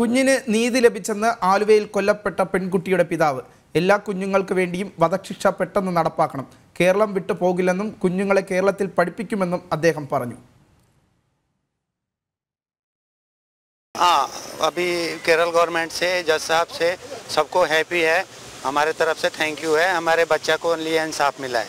കുഞ്ഞിന് നീതി ലഭിച്ചെന്ന് ആലുവയിൽ കൊല്ലപ്പെട്ട പെൺകുട്ടിയുടെ പിതാവ് എല്ലാ കുഞ്ഞുങ്ങൾക്ക് വേണ്ടിയും വധശിക്ഷ പെട്ടെന്ന് നടപ്പാക്കണം കേരളം വിട്ടു പോകില്ലെന്നും കുഞ്ഞുങ്ങളെ കേരളത്തിൽ പഠിപ്പിക്കുമെന്നും അദ്ദേഹം പറഞ്ഞു ആ अभी केरल गवर्नमेंट से जज साहब से सबको हैप्पी है हमारे तरफ से थैंक यू है हमारे बच्चा को लिए इंसाफ मिला